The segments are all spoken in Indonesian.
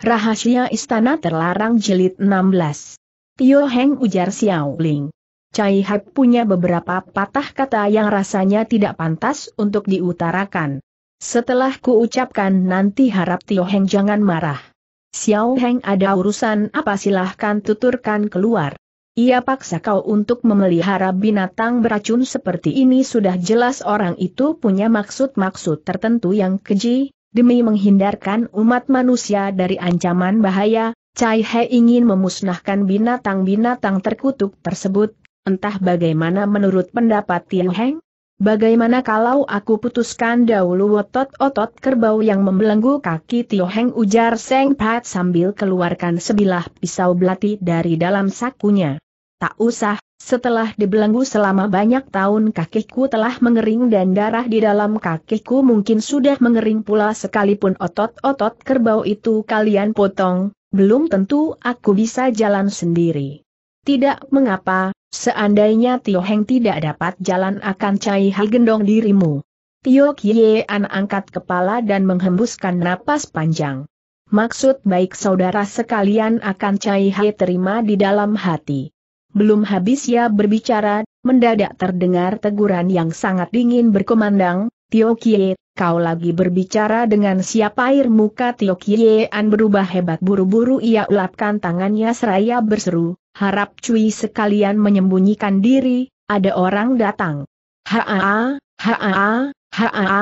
Rahasia Istana Terlarang Jilid 16. Tio Heng ujar Xiao Ling. Cai Hap punya beberapa patah kata yang rasanya tidak pantas untuk diutarakan. Setelah kuucapkan nanti harap Tio Heng jangan marah. Xiao Heng ada urusan apa silahkan tuturkan keluar. Ia paksa kau untuk memelihara binatang beracun seperti ini sudah jelas orang itu punya maksud-maksud tertentu yang keji, Demi menghindarkan umat manusia dari ancaman bahaya, Cai He ingin memusnahkan binatang-binatang terkutuk tersebut, entah bagaimana menurut pendapat Tian Heng? Bagaimana kalau aku putuskan dahulu otot-otot kerbau yang membelenggu kaki Tio Heng ujar Seng Pat sambil keluarkan sebilah pisau belati dari dalam sakunya. Tak usah, setelah dibelenggu selama banyak tahun kakiku telah mengering dan darah di dalam kakiku mungkin sudah mengering pula sekalipun otot-otot kerbau itu kalian potong, belum tentu aku bisa jalan sendiri. Tidak mengapa, seandainya Tio Heng tidak dapat jalan akan Cai Hai gendong dirimu. Tio An angkat kepala dan menghembuskan napas panjang. Maksud baik saudara sekalian akan Cai Hai terima di dalam hati. Belum habis ya berbicara, mendadak terdengar teguran yang sangat dingin berkumandang, Tio Kie, kau lagi berbicara dengan siapa air muka Tio an berubah hebat buru-buru ia ulapkan tangannya seraya berseru, harap cuy sekalian menyembunyikan diri, ada orang datang. Haa, haa, haa,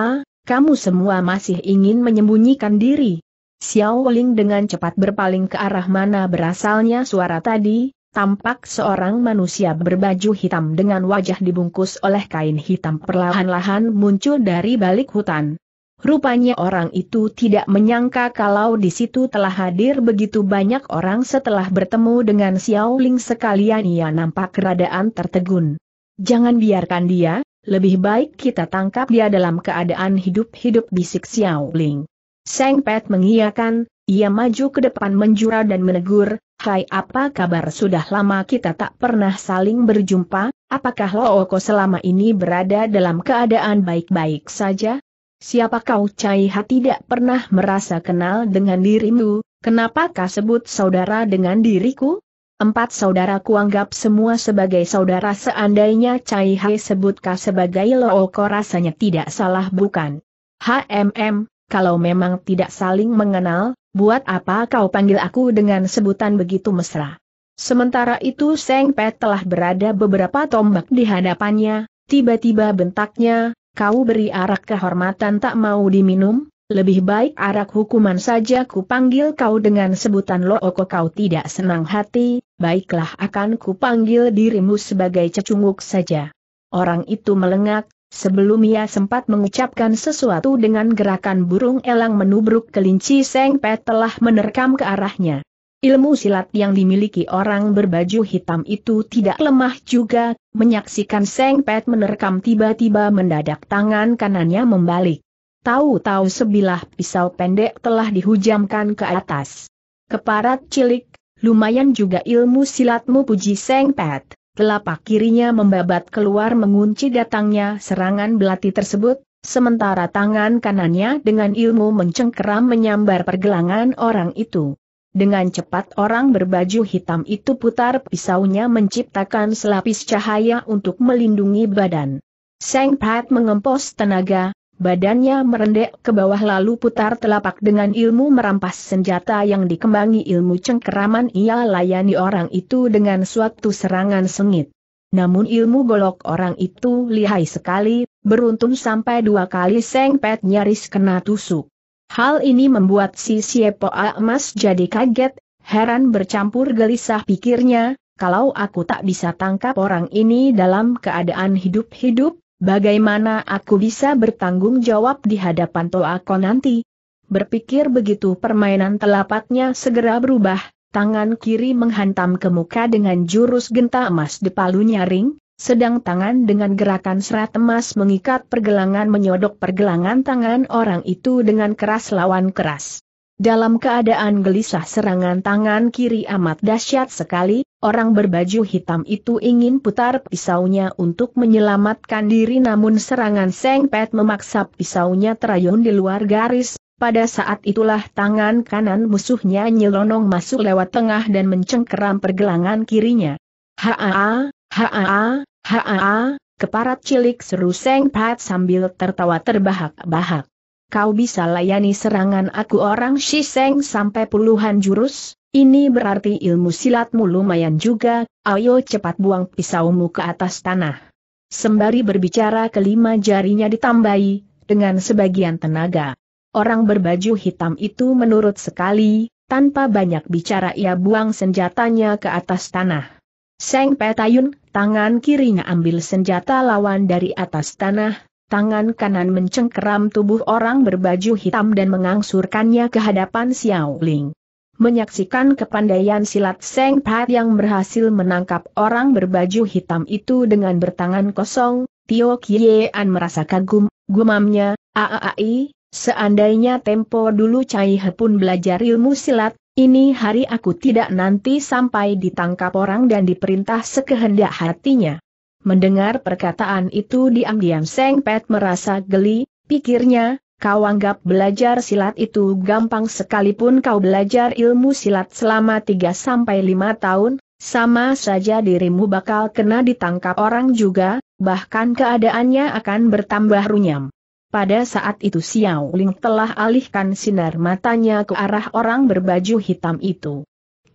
kamu semua masih ingin menyembunyikan diri. Xiao Ling dengan cepat berpaling ke arah mana berasalnya suara tadi, tampak seorang manusia berbaju hitam dengan wajah dibungkus oleh kain hitam perlahan-lahan muncul dari balik hutan. Rupanya orang itu tidak menyangka kalau di situ telah hadir begitu banyak orang setelah bertemu dengan Xiao Ling sekalian ia nampak keradaan tertegun. Jangan biarkan dia, lebih baik kita tangkap dia dalam keadaan hidup-hidup bisik Xiao Ling. Seng Pet mengiyakan, ia maju ke depan menjura dan menegur, Hai apa kabar sudah lama kita tak pernah saling berjumpa, apakah Oko selama ini berada dalam keadaan baik-baik saja? Siapa kau Ha? tidak pernah merasa kenal dengan dirimu, kenapa kau sebut saudara dengan diriku? Empat saudara kuanggap semua sebagai saudara seandainya Cai Ha sebut kau sebagai Oko rasanya tidak salah bukan? HMM, kalau memang tidak saling mengenal, buat apa kau panggil aku dengan sebutan begitu mesra? Sementara itu Seng Pet telah berada beberapa tombak di hadapannya, tiba-tiba bentaknya, kau beri arak kehormatan tak mau diminum, lebih baik arak hukuman saja ku panggil kau dengan sebutan looko kau tidak senang hati, baiklah akan ku panggil dirimu sebagai cecunguk saja. Orang itu melengak, Sebelum ia sempat mengucapkan sesuatu dengan gerakan burung elang menubruk kelinci Seng Pet telah menerkam ke arahnya. Ilmu silat yang dimiliki orang berbaju hitam itu tidak lemah juga, menyaksikan Seng Pet menerkam tiba-tiba mendadak tangan kanannya membalik. Tahu-tahu sebilah pisau pendek telah dihujamkan ke atas. Keparat cilik, lumayan juga ilmu silatmu puji Seng Pet telapak kirinya membabat keluar mengunci datangnya serangan belati tersebut, sementara tangan kanannya dengan ilmu mencengkeram menyambar pergelangan orang itu. Dengan cepat orang berbaju hitam itu putar pisaunya menciptakan selapis cahaya untuk melindungi badan. Seng Pat mengempos tenaga, Badannya merendek ke bawah lalu putar telapak dengan ilmu merampas senjata yang dikembangi ilmu cengkeraman ia layani orang itu dengan suatu serangan sengit. Namun ilmu golok orang itu lihai sekali, beruntung sampai dua kali sengpet nyaris kena tusuk. Hal ini membuat si Siepo Emas jadi kaget, heran bercampur gelisah pikirnya, kalau aku tak bisa tangkap orang ini dalam keadaan hidup-hidup, Bagaimana aku bisa bertanggung jawab di hadapan Toako nanti? Berpikir begitu permainan telapaknya segera berubah, tangan kiri menghantam ke muka dengan jurus genta emas di palu nyaring, sedang tangan dengan gerakan serat emas mengikat pergelangan menyodok pergelangan tangan orang itu dengan keras lawan keras. Dalam keadaan gelisah serangan tangan kiri amat dahsyat sekali, Orang berbaju hitam itu ingin putar pisaunya untuk menyelamatkan diri namun serangan Seng Pet memaksa pisaunya terayun di luar garis, pada saat itulah tangan kanan musuhnya nyelonong masuk lewat tengah dan mencengkeram pergelangan kirinya. Haa, haa, haa, keparat cilik seru Seng Pet sambil tertawa terbahak-bahak. Kau bisa layani serangan aku orang Shiseng sampai puluhan jurus? Ini berarti ilmu silatmu lumayan juga, ayo cepat buang pisaumu ke atas tanah. Sembari berbicara kelima jarinya ditambahi, dengan sebagian tenaga. Orang berbaju hitam itu menurut sekali, tanpa banyak bicara ia buang senjatanya ke atas tanah. Seng Petayun, tangan kirinya ambil senjata lawan dari atas tanah, tangan kanan mencengkeram tubuh orang berbaju hitam dan mengangsurkannya ke hadapan Xiao Ling menyaksikan kepandaian silat Seng Pat yang berhasil menangkap orang berbaju hitam itu dengan bertangan kosong, Tio Kiean merasa kagum, gumamnya, aaai, seandainya tempo dulu Cai He pun belajar ilmu silat, ini hari aku tidak nanti sampai ditangkap orang dan diperintah sekehendak hatinya. Mendengar perkataan itu diam-diam Seng Pat merasa geli, pikirnya, Kau anggap belajar silat itu gampang sekalipun kau belajar ilmu silat selama 3-5 tahun, sama saja dirimu bakal kena ditangkap orang juga, bahkan keadaannya akan bertambah runyam. Pada saat itu Xiao Ling telah alihkan sinar matanya ke arah orang berbaju hitam itu.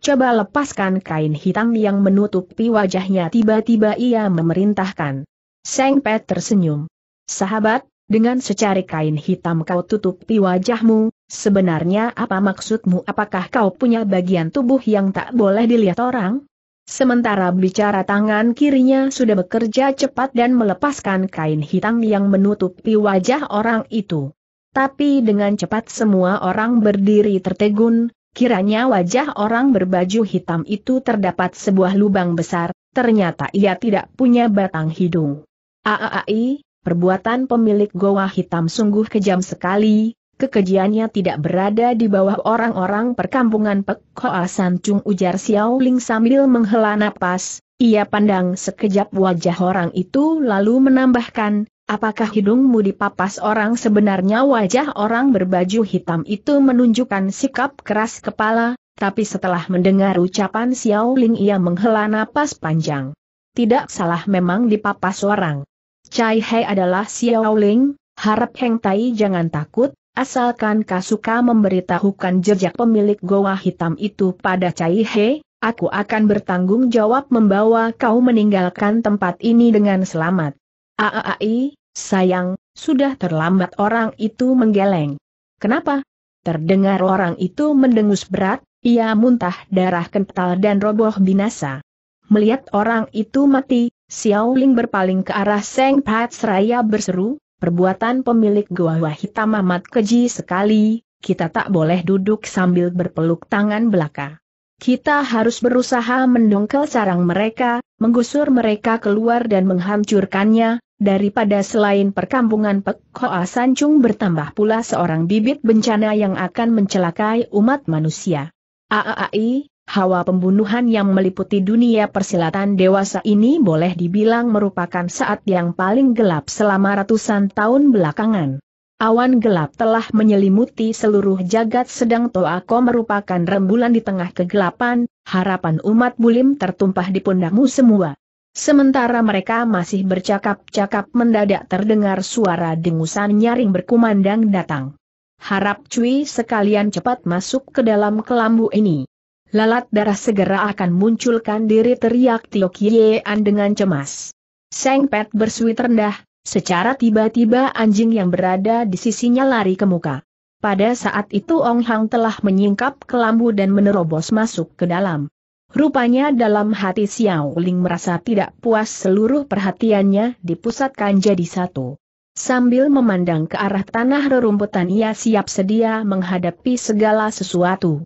Coba lepaskan kain hitam yang menutupi wajahnya tiba-tiba ia memerintahkan. Seng Pet tersenyum. Sahabat, dengan secari kain hitam kau tutupi wajahmu, sebenarnya apa maksudmu apakah kau punya bagian tubuh yang tak boleh dilihat orang? Sementara bicara tangan kirinya sudah bekerja cepat dan melepaskan kain hitam yang menutupi wajah orang itu. Tapi dengan cepat semua orang berdiri tertegun, Kiranya wajah orang berbaju hitam itu terdapat sebuah lubang besar, ternyata ia tidak punya batang hidung. Aai, Perbuatan pemilik goa hitam sungguh kejam sekali, kekejiannya tidak berada di bawah orang-orang perkampungan Pek Hoa San Chung ujar Xiao Ling sambil menghela napas, ia pandang sekejap wajah orang itu lalu menambahkan, apakah hidungmu dipapas orang sebenarnya wajah orang berbaju hitam itu menunjukkan sikap keras kepala, tapi setelah mendengar ucapan Xiao Ling ia menghela napas panjang. Tidak salah memang dipapas orang. Cai He adalah Xiaoling, harap Heng Tai jangan takut, asalkan Kasuka memberitahukan jejak pemilik goa hitam itu pada Cai He, aku akan bertanggung jawab membawa kau meninggalkan tempat ini dengan selamat. Aai, sayang, sudah terlambat orang itu menggeleng. Kenapa? Terdengar orang itu mendengus berat, ia muntah darah kental dan roboh binasa. Melihat orang itu mati, Xiao Ling berpaling ke arah Seng Pat Seraya berseru, perbuatan pemilik gua Goa Hitam amat keji sekali, kita tak boleh duduk sambil berpeluk tangan belaka. Kita harus berusaha mendongkel sarang mereka, menggusur mereka keluar dan menghancurkannya, daripada selain perkampungan Pek Hoa Sancung bertambah pula seorang bibit bencana yang akan mencelakai umat manusia. Aaai. Hawa pembunuhan yang meliputi dunia persilatan dewasa ini boleh dibilang merupakan saat yang paling gelap selama ratusan tahun belakangan. Awan gelap telah menyelimuti seluruh jagat sedang Toako merupakan rembulan di tengah kegelapan, harapan umat bulim tertumpah di pundakmu semua. Sementara mereka masih bercakap-cakap mendadak terdengar suara dengusan nyaring berkumandang datang. Harap cuy sekalian cepat masuk ke dalam kelambu ini. Lalat darah segera akan munculkan diri teriak Tio Kiean dengan cemas. Seng Pet bersuit rendah, secara tiba-tiba anjing yang berada di sisinya lari ke muka. Pada saat itu Ong Hang telah menyingkap kelambu dan menerobos masuk ke dalam. Rupanya dalam hati Xiao Ling merasa tidak puas seluruh perhatiannya dipusatkan jadi satu. Sambil memandang ke arah tanah rerumputan ia siap sedia menghadapi segala sesuatu.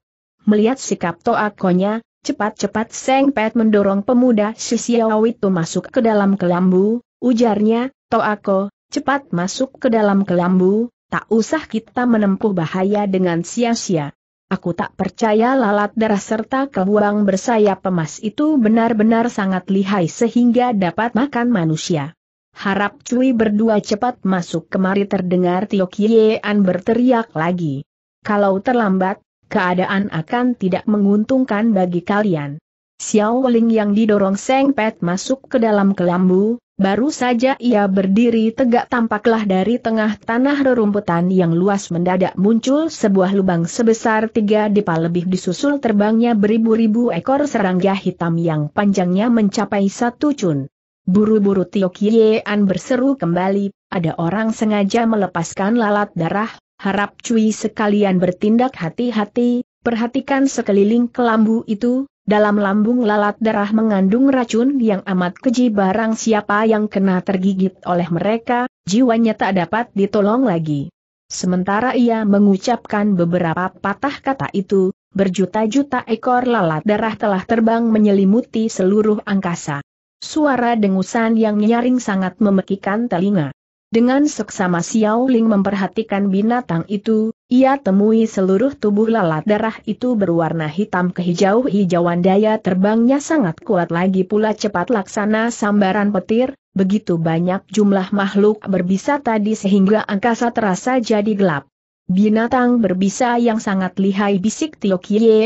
Melihat sikap Toakonya, cepat-cepat Seng Pet mendorong pemuda Sisiaw itu masuk ke dalam kelambu, ujarnya, Toako, cepat masuk ke dalam kelambu, tak usah kita menempuh bahaya dengan sia-sia. Aku tak percaya lalat darah serta kebuang bersayap emas itu benar-benar sangat lihai sehingga dapat makan manusia. Harap Cui berdua cepat masuk kemari terdengar Tio An berteriak lagi. Kalau terlambat, keadaan akan tidak menguntungkan bagi kalian. Xiao Weling yang didorong Seng Pet masuk ke dalam kelambu, baru saja ia berdiri tegak tampaklah dari tengah tanah rerumputan yang luas mendadak muncul sebuah lubang sebesar tiga depa lebih disusul terbangnya beribu-ribu ekor serangga hitam yang panjangnya mencapai satu cun. Buru-buru Tio Kie An berseru kembali, ada orang sengaja melepaskan lalat darah, Harap cuy sekalian bertindak hati-hati, perhatikan sekeliling kelambu itu, dalam lambung lalat darah mengandung racun yang amat keji barang siapa yang kena tergigit oleh mereka, jiwanya tak dapat ditolong lagi. Sementara ia mengucapkan beberapa patah kata itu, berjuta-juta ekor lalat darah telah terbang menyelimuti seluruh angkasa. Suara dengusan yang nyaring sangat memekikan telinga. Dengan seksama Xiao Ling memperhatikan binatang itu, ia temui seluruh tubuh lalat darah itu berwarna hitam kehijau-hijauan daya terbangnya sangat kuat lagi pula cepat laksana sambaran petir, begitu banyak jumlah makhluk berbisa tadi sehingga angkasa terasa jadi gelap. Binatang berbisa yang sangat lihai bisik Tio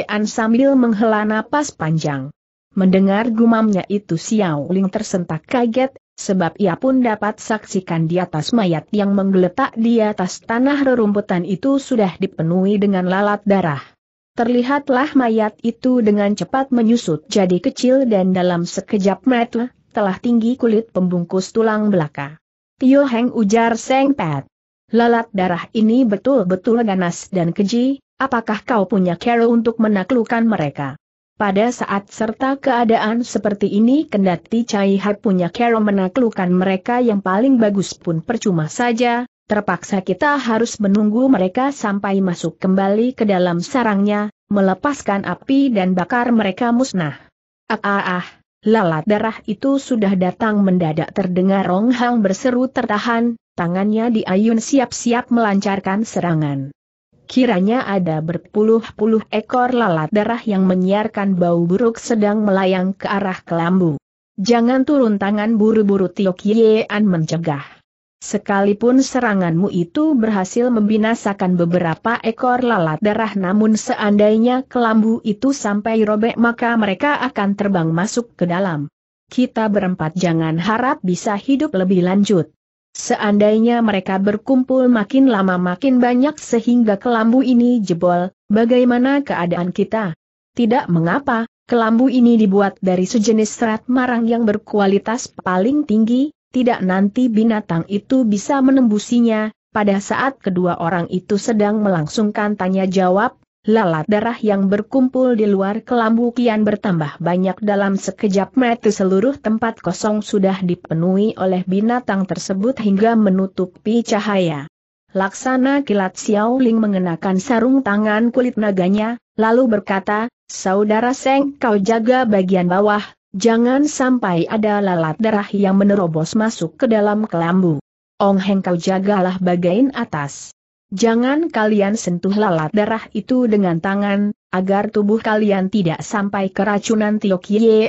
An sambil menghela napas panjang. Mendengar gumamnya itu Xiao Ling tersentak kaget, sebab ia pun dapat saksikan di atas mayat yang menggeletak di atas tanah rerumputan itu sudah dipenuhi dengan lalat darah. Terlihatlah mayat itu dengan cepat menyusut jadi kecil dan dalam sekejap mata, telah tinggi kulit pembungkus tulang belaka. Tio Heng ujar Seng Pat. Lalat darah ini betul-betul ganas dan keji, apakah kau punya cara untuk menaklukkan mereka? Pada saat serta keadaan seperti ini kendati Cai Hai punya kero menaklukkan mereka yang paling bagus pun percuma saja, terpaksa kita harus menunggu mereka sampai masuk kembali ke dalam sarangnya, melepaskan api dan bakar mereka musnah. Ah ah ah, lalat darah itu sudah datang mendadak terdengar Rong Hang berseru tertahan, tangannya diayun siap-siap melancarkan serangan. Kiranya ada berpuluh-puluh ekor lalat darah yang menyiarkan bau buruk sedang melayang ke arah kelambu. Jangan turun tangan buru-buru Tiok an mencegah. Sekalipun seranganmu itu berhasil membinasakan beberapa ekor lalat darah namun seandainya kelambu itu sampai robek maka mereka akan terbang masuk ke dalam. Kita berempat jangan harap bisa hidup lebih lanjut. Seandainya mereka berkumpul makin lama makin banyak sehingga kelambu ini jebol, bagaimana keadaan kita? Tidak mengapa, kelambu ini dibuat dari sejenis serat marang yang berkualitas paling tinggi, tidak nanti binatang itu bisa menembusinya. Pada saat kedua orang itu sedang melangsungkan tanya jawab, lalat darah yang berkumpul di luar kelambu kian bertambah banyak dalam sekejap mata seluruh tempat kosong sudah dipenuhi oleh binatang tersebut hingga menutupi cahaya. Laksana kilat Xiao Ling mengenakan sarung tangan kulit naganya, lalu berkata, Saudara Seng kau jaga bagian bawah, jangan sampai ada lalat darah yang menerobos masuk ke dalam kelambu. Ong Heng kau jagalah bagian atas. Jangan kalian sentuh lalat darah itu dengan tangan, agar tubuh kalian tidak sampai keracunan Tio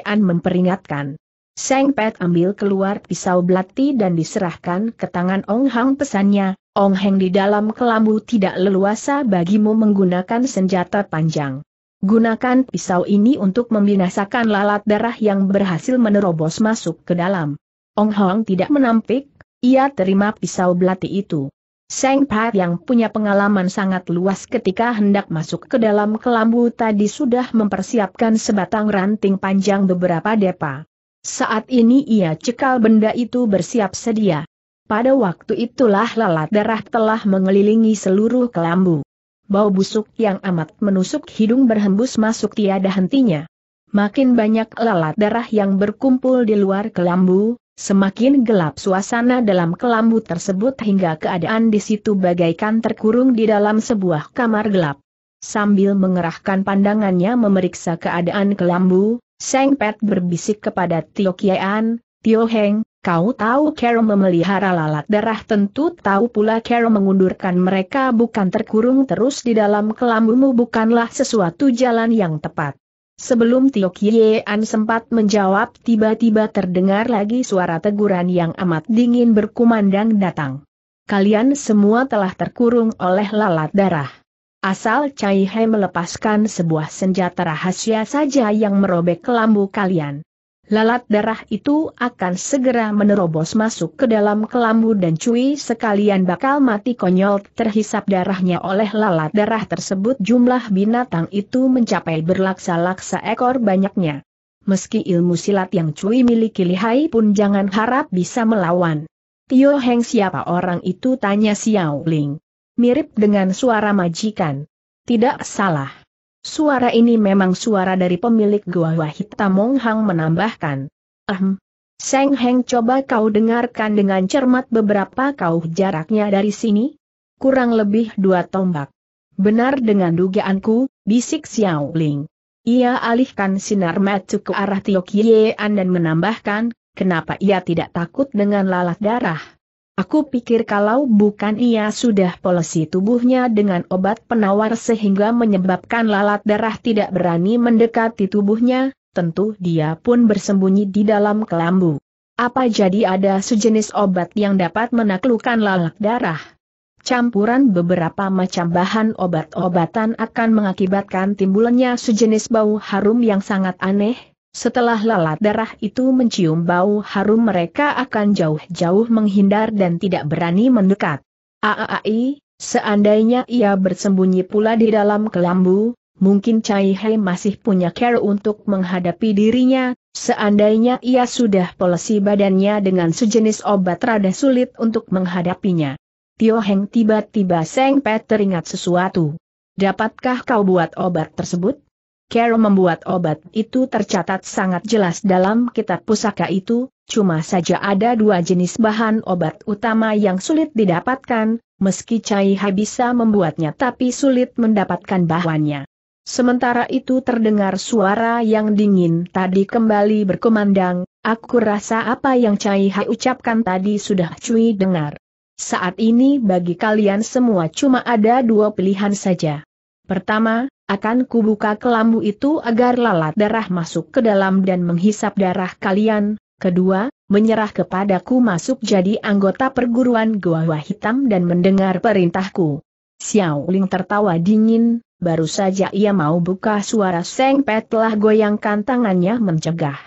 An memperingatkan. Seng Pet ambil keluar pisau belati dan diserahkan ke tangan Ong Hang pesannya, Ong Heng di dalam kelambu tidak leluasa bagimu menggunakan senjata panjang. Gunakan pisau ini untuk membinasakan lalat darah yang berhasil menerobos masuk ke dalam. Ong Hong tidak menampik, ia terima pisau belati itu. Seng Pa yang punya pengalaman sangat luas ketika hendak masuk ke dalam kelambu tadi sudah mempersiapkan sebatang ranting panjang beberapa depa. Saat ini ia cekal benda itu bersiap sedia. Pada waktu itulah lalat darah telah mengelilingi seluruh kelambu. Bau busuk yang amat menusuk hidung berhembus masuk tiada hentinya. Makin banyak lalat darah yang berkumpul di luar kelambu, Semakin gelap suasana dalam kelambu tersebut hingga keadaan di situ bagaikan terkurung di dalam sebuah kamar gelap. Sambil mengerahkan pandangannya memeriksa keadaan kelambu, Seng Pet berbisik kepada Tio Kian, Tio Heng, kau tahu Kero memelihara lalat darah tentu tahu pula Kero mengundurkan mereka bukan terkurung terus di dalam kelambumu bukanlah sesuatu jalan yang tepat. Sebelum Tio Kiean sempat menjawab tiba-tiba terdengar lagi suara teguran yang amat dingin berkumandang datang. Kalian semua telah terkurung oleh lalat darah. Asal Cai He melepaskan sebuah senjata rahasia saja yang merobek kelambu kalian lalat darah itu akan segera menerobos masuk ke dalam kelambu dan cuy sekalian bakal mati konyol terhisap darahnya oleh lalat darah tersebut jumlah binatang itu mencapai berlaksa-laksa ekor banyaknya. Meski ilmu silat yang cuy miliki lihai pun jangan harap bisa melawan. Tio Heng siapa orang itu tanya Xiao Ling. Mirip dengan suara majikan. Tidak salah. Suara ini memang suara dari pemilik gua Wahita Mong Hang menambahkan. Ahem. Seng Heng coba kau dengarkan dengan cermat beberapa kau jaraknya dari sini? Kurang lebih dua tombak. Benar dengan dugaanku, bisik Xiao Ling. Ia alihkan sinar mata ke arah Tio Kiean dan menambahkan, kenapa ia tidak takut dengan lalat darah? Aku pikir kalau bukan ia sudah polisi tubuhnya dengan obat penawar sehingga menyebabkan lalat darah tidak berani mendekati tubuhnya, tentu dia pun bersembunyi di dalam kelambu. Apa jadi ada sejenis obat yang dapat menaklukkan lalat darah? Campuran beberapa macam bahan obat-obatan akan mengakibatkan timbulnya sejenis bau harum yang sangat aneh, setelah lalat darah itu mencium bau harum mereka akan jauh-jauh menghindar dan tidak berani mendekat. Aai, seandainya ia bersembunyi pula di dalam kelambu, mungkin Cai Hei masih punya care untuk menghadapi dirinya, seandainya ia sudah polisi badannya dengan sejenis obat rada sulit untuk menghadapinya. Tio Heng tiba-tiba Seng Pet teringat sesuatu. Dapatkah kau buat obat tersebut? Carol membuat obat itu tercatat sangat jelas dalam kitab pusaka itu, cuma saja ada dua jenis bahan obat utama yang sulit didapatkan, meski Cai Hai bisa membuatnya tapi sulit mendapatkan bahannya. Sementara itu terdengar suara yang dingin tadi kembali berkumandang, aku rasa apa yang Cai Hai ucapkan tadi sudah cuy dengar. Saat ini bagi kalian semua cuma ada dua pilihan saja. Pertama, akan kubuka kelambu itu agar lalat darah masuk ke dalam dan menghisap darah kalian. Kedua, menyerah kepadaku masuk jadi anggota perguruan Gua Hitam dan mendengar perintahku. Xiao Ling tertawa dingin, baru saja ia mau buka suara Seng Pet telah goyangkan tangannya mencegah.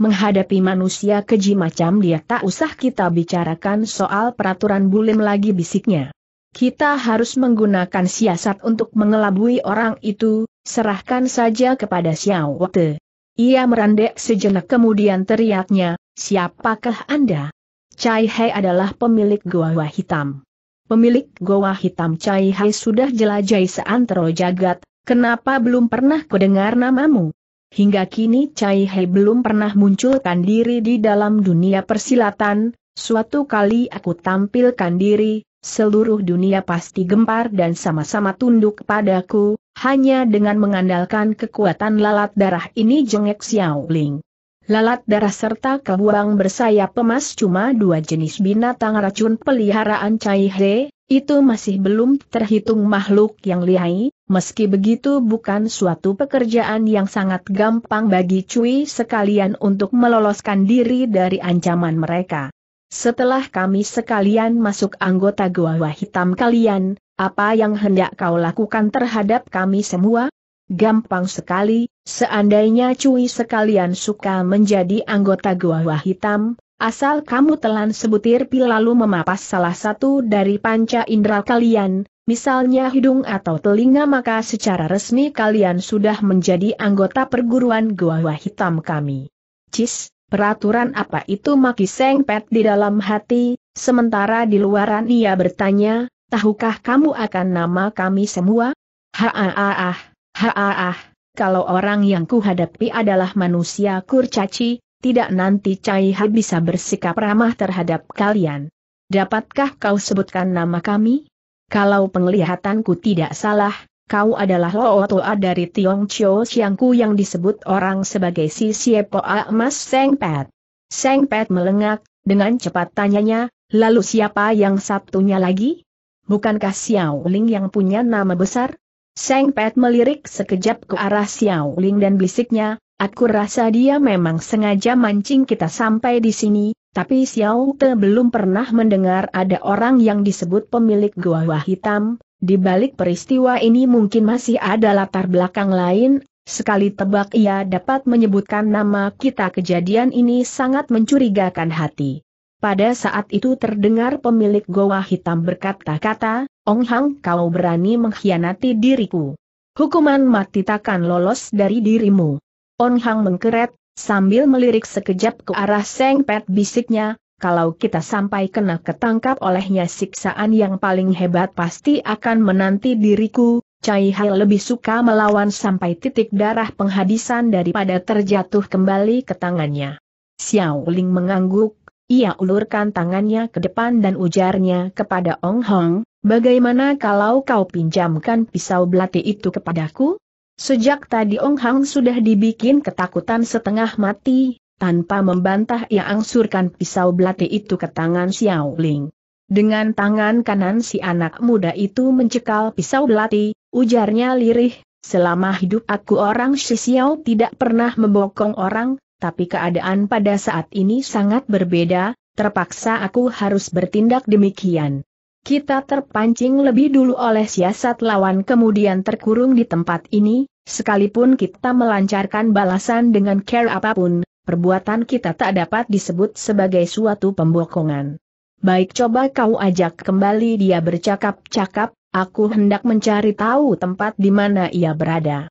Menghadapi manusia keji macam dia tak usah kita bicarakan soal peraturan bulim lagi bisiknya. Kita harus menggunakan siasat untuk mengelabui orang itu, serahkan saja kepada Xiao Wate. Ia merandek sejenak kemudian teriaknya, siapakah Anda? Chai Hai adalah pemilik Goa Hitam. Pemilik Goa Hitam Chai Hai sudah jelajahi seantero jagat, kenapa belum pernah kudengar namamu? Hingga kini Chai Hai belum pernah munculkan diri di dalam dunia persilatan, suatu kali aku tampilkan diri, Seluruh dunia pasti gempar dan sama-sama tunduk padaku, hanya dengan mengandalkan kekuatan lalat darah ini jengek Ling. Lalat darah serta kebuang bersayap emas cuma dua jenis binatang racun peliharaan Cai He, itu masih belum terhitung makhluk yang lihai, meski begitu bukan suatu pekerjaan yang sangat gampang bagi Cui sekalian untuk meloloskan diri dari ancaman mereka. Setelah kami sekalian masuk anggota gua Hitam kalian, apa yang hendak kau lakukan terhadap kami semua? Gampang sekali, seandainya cuy sekalian suka menjadi anggota gua Hitam, asal kamu telan sebutir pil lalu memapas salah satu dari panca indera kalian, misalnya hidung atau telinga maka secara resmi kalian sudah menjadi anggota perguruan gua Hitam kami. Cis, Peraturan apa itu maki Seng Pet di dalam hati, sementara di luaran ia bertanya, tahukah kamu akan nama kami semua? Haaah, haaah, kalau orang yang kuhadapi adalah manusia kurcaci, tidak nanti Cai Ha bisa bersikap ramah terhadap kalian. Dapatkah kau sebutkan nama kami? Kalau penglihatanku tidak salah, kau adalah Lo Toa dari Tiong Chio Siangku yang disebut orang sebagai si A Emas Seng Pet. Seng Pet melengak, dengan cepat tanyanya, lalu siapa yang Sabtunya lagi? Bukankah Xiao Ling yang punya nama besar? Seng Pet melirik sekejap ke arah Xiao Ling dan bisiknya, aku rasa dia memang sengaja mancing kita sampai di sini, tapi Xiao Te belum pernah mendengar ada orang yang disebut pemilik gua hitam, di balik peristiwa ini mungkin masih ada latar belakang lain, sekali tebak ia dapat menyebutkan nama kita kejadian ini sangat mencurigakan hati. Pada saat itu terdengar pemilik goa hitam berkata-kata, Ong Hang kau berani mengkhianati diriku. Hukuman mati takkan lolos dari dirimu. Ong Hang mengkeret, sambil melirik sekejap ke arah Seng Pet bisiknya, kalau kita sampai kena ketangkap olehnya siksaan yang paling hebat pasti akan menanti diriku, Cai Hai lebih suka melawan sampai titik darah penghabisan daripada terjatuh kembali ke tangannya. Xiao Ling mengangguk, ia ulurkan tangannya ke depan dan ujarnya kepada Ong Hong, bagaimana kalau kau pinjamkan pisau belati itu kepadaku? Sejak tadi Ong Hong sudah dibikin ketakutan setengah mati, tanpa membantah ia angsurkan pisau belati itu ke tangan Xiao Ling. Dengan tangan kanan si anak muda itu mencekal pisau belati, ujarnya lirih, selama hidup aku orang Xiao tidak pernah membokong orang, tapi keadaan pada saat ini sangat berbeda, terpaksa aku harus bertindak demikian. Kita terpancing lebih dulu oleh siasat lawan kemudian terkurung di tempat ini, sekalipun kita melancarkan balasan dengan care apapun, perbuatan kita tak dapat disebut sebagai suatu pembokongan. Baik coba kau ajak kembali dia bercakap-cakap, aku hendak mencari tahu tempat di mana ia berada.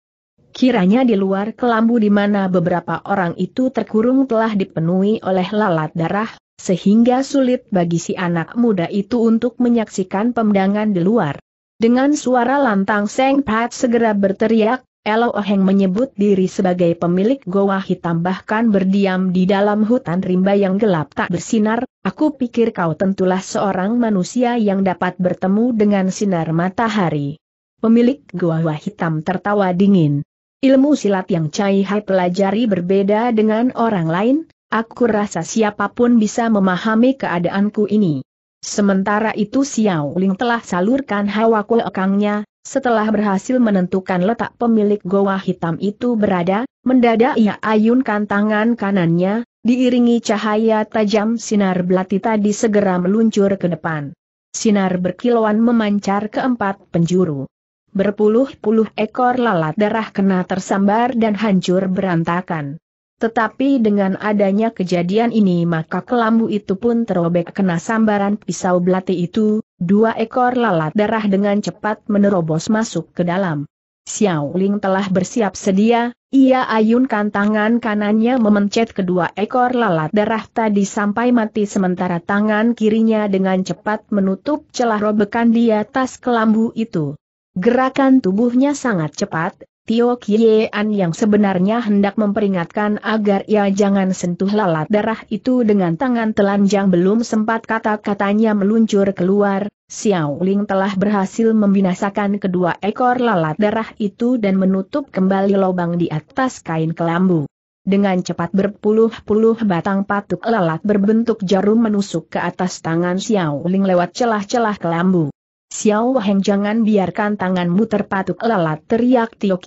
Kiranya di luar kelambu di mana beberapa orang itu terkurung telah dipenuhi oleh lalat darah, sehingga sulit bagi si anak muda itu untuk menyaksikan pemandangan di luar. Dengan suara lantang Seng Pat segera berteriak, Elo Oheng menyebut diri sebagai pemilik goa hitam bahkan berdiam di dalam hutan rimba yang gelap tak bersinar, aku pikir kau tentulah seorang manusia yang dapat bertemu dengan sinar matahari. Pemilik goa hitam tertawa dingin. Ilmu silat yang Chai Hai pelajari berbeda dengan orang lain, aku rasa siapapun bisa memahami keadaanku ini. Sementara itu Xiao Ling telah salurkan hawa kuekangnya, setelah berhasil menentukan letak pemilik goa hitam itu berada, mendadak ia ayunkan tangan kanannya, diiringi cahaya tajam sinar belati tadi segera meluncur ke depan. Sinar berkilauan memancar ke empat penjuru. Berpuluh-puluh ekor lalat darah kena tersambar dan hancur berantakan. Tetapi dengan adanya kejadian ini maka kelambu itu pun terobek kena sambaran pisau belati itu, dua ekor lalat darah dengan cepat menerobos masuk ke dalam. Xiao Ling telah bersiap sedia, ia ayunkan tangan kanannya memencet kedua ekor lalat darah tadi sampai mati sementara tangan kirinya dengan cepat menutup celah robekan di atas kelambu itu. Gerakan tubuhnya sangat cepat, Tio Kiean yang sebenarnya hendak memperingatkan agar ia jangan sentuh lalat darah itu dengan tangan telanjang belum sempat kata-katanya meluncur keluar, Xiao Ling telah berhasil membinasakan kedua ekor lalat darah itu dan menutup kembali lubang di atas kain kelambu. Dengan cepat berpuluh-puluh batang patuk lalat berbentuk jarum menusuk ke atas tangan Xiao Ling lewat celah-celah kelambu. Xiao Heng jangan biarkan tanganmu terpatuk lalat teriak Tio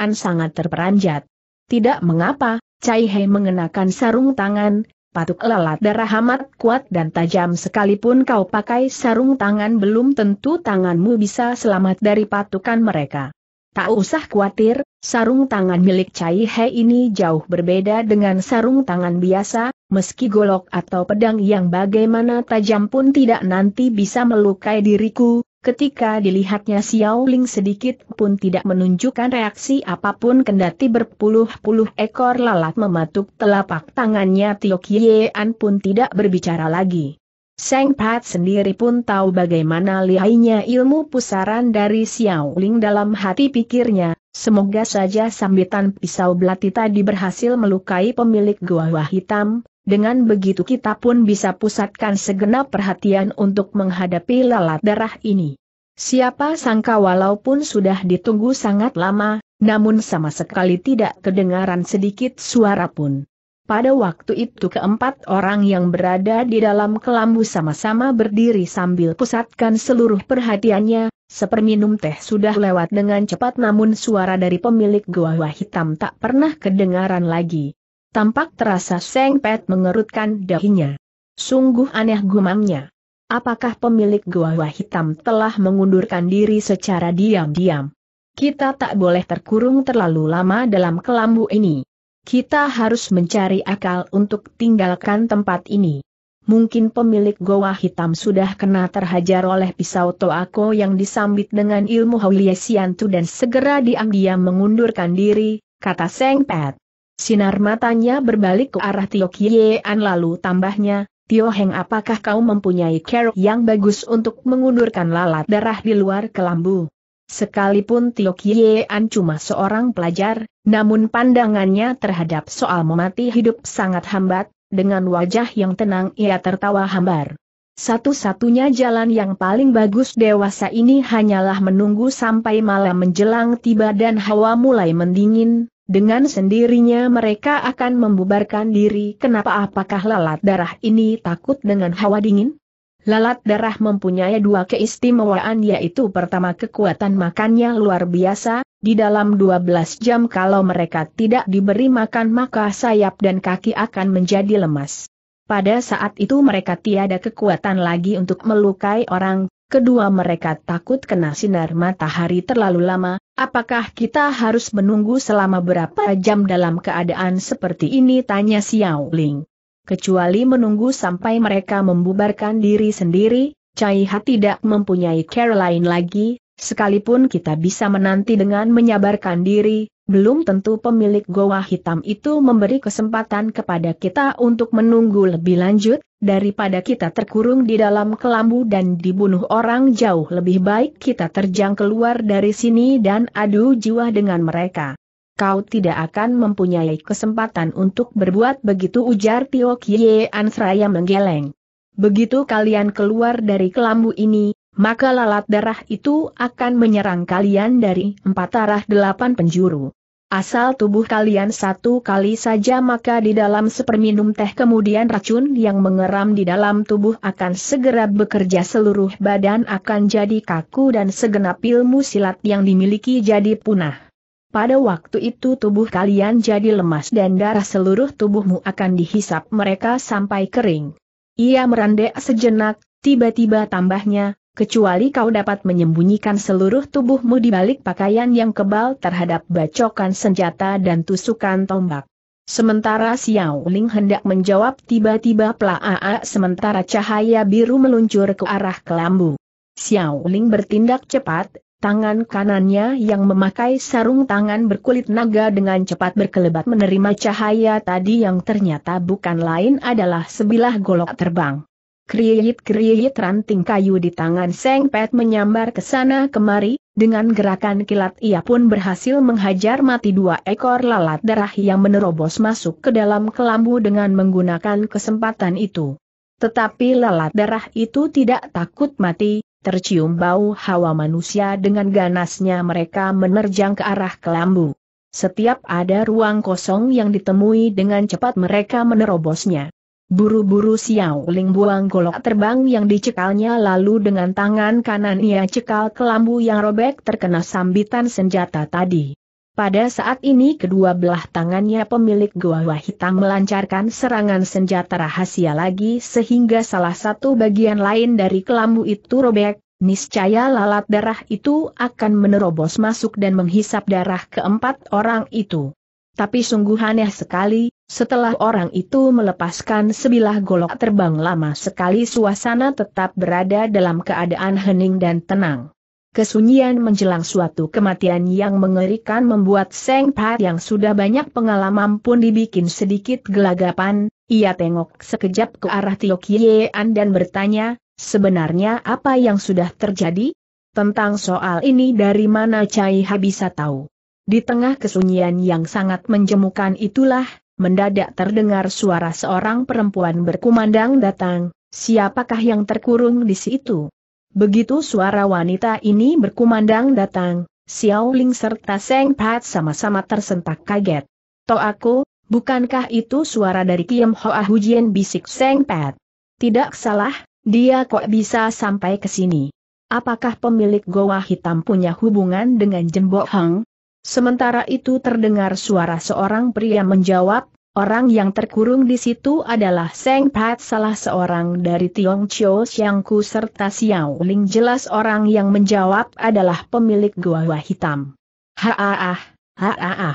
An sangat terperanjat. Tidak mengapa, Cai Hei mengenakan sarung tangan, patuk lalat darah amat kuat dan tajam sekalipun kau pakai sarung tangan belum tentu tanganmu bisa selamat dari patukan mereka. Tak usah khawatir, sarung tangan milik Cai He ini jauh berbeda dengan sarung tangan biasa, meski golok atau pedang yang bagaimana tajam pun tidak nanti bisa melukai diriku, ketika dilihatnya Xiao Ling sedikit pun tidak menunjukkan reaksi apapun kendati berpuluh-puluh ekor lalat mematuk telapak tangannya Tio Kiean pun tidak berbicara lagi. Seng Pat sendiri pun tahu bagaimana lihainya ilmu pusaran dari Xiao Ling dalam hati pikirnya, semoga saja sambitan pisau belati tadi berhasil melukai pemilik gua hitam, dengan begitu kita pun bisa pusatkan segenap perhatian untuk menghadapi lalat darah ini. Siapa sangka walaupun sudah ditunggu sangat lama, namun sama sekali tidak kedengaran sedikit suara pun. Pada waktu itu keempat orang yang berada di dalam kelambu sama-sama berdiri sambil pusatkan seluruh perhatiannya, seperminum teh sudah lewat dengan cepat namun suara dari pemilik gua hitam tak pernah kedengaran lagi. Tampak terasa Seng Pet mengerutkan dahinya. Sungguh aneh gumamnya. Apakah pemilik gua hitam telah mengundurkan diri secara diam-diam? Kita tak boleh terkurung terlalu lama dalam kelambu ini. Kita harus mencari akal untuk tinggalkan tempat ini. Mungkin pemilik goa hitam sudah kena terhajar oleh pisau Toako yang disambit dengan ilmu Haulie Siantu dan segera diam-diam mengundurkan diri, kata Seng Pet. Sinar matanya berbalik ke arah Tio Kiean lalu tambahnya, Tio Heng apakah kau mempunyai kerok yang bagus untuk mengundurkan lalat darah di luar kelambu? Sekalipun Tio Kiean cuma seorang pelajar, namun pandangannya terhadap soal memati hidup sangat hambat, dengan wajah yang tenang ia tertawa hambar. Satu-satunya jalan yang paling bagus dewasa ini hanyalah menunggu sampai malam menjelang tiba dan hawa mulai mendingin, dengan sendirinya mereka akan membubarkan diri kenapa apakah lalat darah ini takut dengan hawa dingin? Lalat darah mempunyai dua keistimewaan yaitu pertama kekuatan makannya luar biasa, di dalam 12 jam kalau mereka tidak diberi makan maka sayap dan kaki akan menjadi lemas. Pada saat itu mereka tiada kekuatan lagi untuk melukai orang, kedua mereka takut kena sinar matahari terlalu lama, apakah kita harus menunggu selama berapa jam dalam keadaan seperti ini tanya Xiao Ling. Kecuali menunggu sampai mereka membubarkan diri sendiri, Chai Ha tidak mempunyai Caroline lagi, Sekalipun kita bisa menanti dengan menyabarkan diri, belum tentu pemilik goa hitam itu memberi kesempatan kepada kita untuk menunggu lebih lanjut, daripada kita terkurung di dalam kelambu dan dibunuh orang jauh lebih baik kita terjang keluar dari sini dan adu jiwa dengan mereka. Kau tidak akan mempunyai kesempatan untuk berbuat begitu ujar Tio Kie Ansraya menggeleng. Begitu kalian keluar dari kelambu ini, maka lalat darah itu akan menyerang kalian dari empat arah delapan penjuru. Asal tubuh kalian satu kali saja maka di dalam seperminum teh kemudian racun yang mengeram di dalam tubuh akan segera bekerja seluruh badan akan jadi kaku dan segenap ilmu silat yang dimiliki jadi punah. Pada waktu itu tubuh kalian jadi lemas dan darah seluruh tubuhmu akan dihisap mereka sampai kering. Ia merendah sejenak, tiba-tiba tambahnya, kecuali kau dapat menyembunyikan seluruh tubuhmu di balik pakaian yang kebal terhadap bacokan senjata dan tusukan tombak. Sementara Xiao Ling hendak menjawab tiba-tiba pelaa sementara cahaya biru meluncur ke arah kelambu. Xiao Ling bertindak cepat, tangan kanannya yang memakai sarung tangan berkulit naga dengan cepat berkelebat menerima cahaya tadi yang ternyata bukan lain adalah sebilah golok terbang. Kriyit-kriyit ranting kayu di tangan Seng Pet menyambar ke sana kemari, dengan gerakan kilat ia pun berhasil menghajar mati dua ekor lalat darah yang menerobos masuk ke dalam kelambu dengan menggunakan kesempatan itu. Tetapi lalat darah itu tidak takut mati, tercium bau hawa manusia dengan ganasnya mereka menerjang ke arah kelambu. Setiap ada ruang kosong yang ditemui dengan cepat mereka menerobosnya. Buru-buru Xiao Ling buang golok terbang yang dicekalnya lalu dengan tangan kanan ia cekal kelambu yang robek terkena sambitan senjata tadi. Pada saat ini kedua belah tangannya pemilik gua hitam melancarkan serangan senjata rahasia lagi sehingga salah satu bagian lain dari kelambu itu robek, niscaya lalat darah itu akan menerobos masuk dan menghisap darah keempat orang itu. Tapi sungguh aneh sekali, setelah orang itu melepaskan sebilah golok terbang lama sekali suasana tetap berada dalam keadaan hening dan tenang. Kesunyian menjelang suatu kematian yang mengerikan membuat Seng Pat yang sudah banyak pengalaman pun dibikin sedikit gelagapan, ia tengok sekejap ke arah Tio Kiean dan bertanya, sebenarnya apa yang sudah terjadi? Tentang soal ini dari mana Cai Ha bisa tahu? Di tengah kesunyian yang sangat menjemukan itulah, mendadak terdengar suara seorang perempuan berkumandang datang, siapakah yang terkurung di situ? Begitu suara wanita ini berkumandang datang, Xiao Ling serta Seng Pat sama-sama tersentak kaget. aku, bukankah itu suara dari Kiem Hoa Hujian bisik Seng Pat? Tidak salah, dia kok bisa sampai ke sini. Apakah pemilik goa hitam punya hubungan dengan Jembok Hang? Sementara itu terdengar suara seorang pria menjawab, orang yang terkurung di situ adalah Seng Pat salah seorang dari Tiong Siang Ku serta Xiao Ling jelas orang yang menjawab adalah pemilik gua -gua hitam. Haaah, haaah. -ha ha